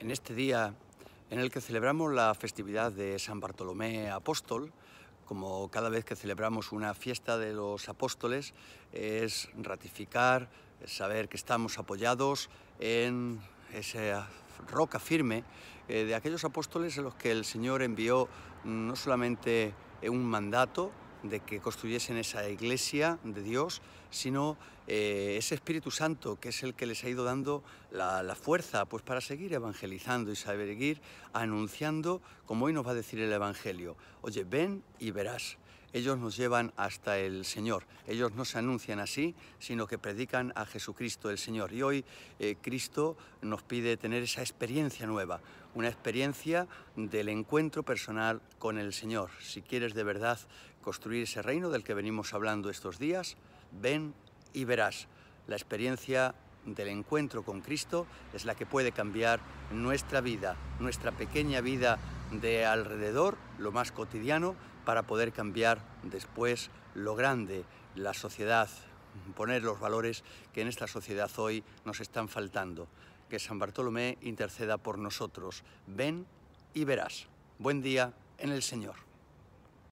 En este día en el que celebramos la festividad de San Bartolomé Apóstol, como cada vez que celebramos una fiesta de los apóstoles, es ratificar, saber que estamos apoyados en esa roca firme eh, de aquellos apóstoles a los que el Señor envió mm, no solamente un mandato, de que construyesen esa iglesia de Dios, sino eh, ese Espíritu Santo que es el que les ha ido dando la, fuerza pues, para seguir evangelizando y saber seguir anunciando, como hoy nos va a decir el Evangelio. Oye, ven y verás ellos nos llevan hasta el Señor. Ellos no se anuncian así, sino que predican a Jesucristo el Señor. Y hoy eh, Cristo nos pide tener esa experiencia nueva, una experiencia del encuentro personal con el Señor. Si quieres de verdad construir ese reino del que venimos hablando estos días, ven y verás. La experiencia del encuentro con Cristo es la que puede cambiar nuestra vida, nuestra pequeña vida de alrededor, lo más cotidiano, para poder cambiar después lo grande, la sociedad, poner los valores que en esta sociedad hoy nos están faltando. Que San Bartolomé interceda por nosotros. Ven y verás. Buen día en el Señor.